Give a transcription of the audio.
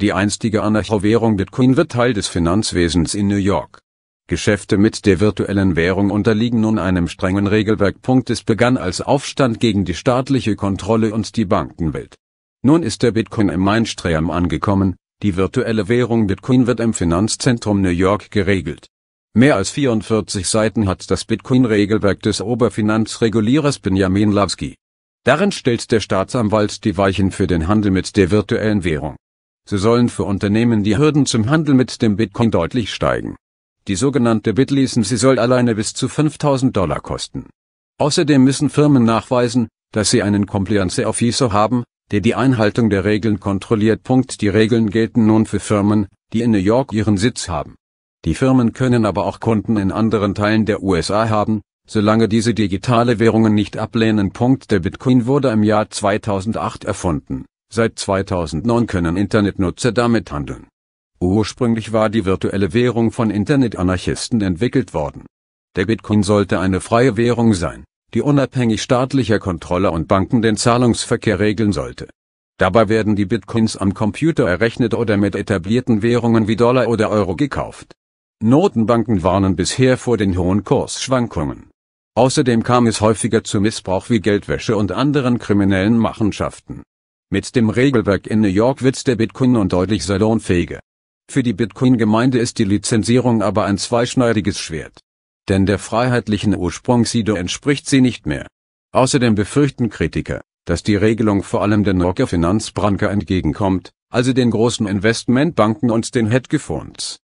Die einstige Anarcho-Währung Bitcoin wird Teil des Finanzwesens in New York. Geschäfte mit der virtuellen Währung unterliegen nun einem strengen Regelwerk. Es begann als Aufstand gegen die staatliche Kontrolle und die Bankenwelt. Nun ist der Bitcoin im Mainstream angekommen, die virtuelle Währung Bitcoin wird im Finanzzentrum New York geregelt. Mehr als 44 Seiten hat das Bitcoin-Regelwerk des Oberfinanzregulierers Benjamin Lavsky. Darin stellt der Staatsanwalt die Weichen für den Handel mit der virtuellen Währung so sollen für Unternehmen die Hürden zum Handel mit dem Bitcoin deutlich steigen. Die sogenannte Bitlicense soll alleine bis zu 5000 Dollar kosten. Außerdem müssen Firmen nachweisen, dass sie einen Compliance Officer haben, der die Einhaltung der Regeln kontrolliert. Die Regeln gelten nun für Firmen, die in New York ihren Sitz haben. Die Firmen können aber auch Kunden in anderen Teilen der USA haben, solange diese digitale Währungen nicht ablehnen. Der Bitcoin wurde im Jahr 2008 erfunden Seit 2009 können Internetnutzer damit handeln. Ursprünglich war die virtuelle Währung von Internetanarchisten entwickelt worden. Der Bitcoin sollte eine freie Währung sein, die unabhängig staatlicher Kontrolle und Banken den Zahlungsverkehr regeln sollte. Dabei werden die Bitcoins am Computer errechnet oder mit etablierten Währungen wie Dollar oder Euro gekauft. Notenbanken warnen bisher vor den hohen Kursschwankungen. Außerdem kam es häufiger zu Missbrauch wie Geldwäsche und anderen kriminellen Machenschaften. Mit dem Regelwerk in New York wird der Bitcoin nun deutlich salonfähiger. Für die Bitcoin-Gemeinde ist die Lizenzierung aber ein zweischneidiges Schwert. Denn der freiheitlichen Ursprungsidee entspricht sie nicht mehr. Außerdem befürchten Kritiker, dass die Regelung vor allem den Rocker Finanzbranche entgegenkommt, also den großen Investmentbanken und den Hedgefonds.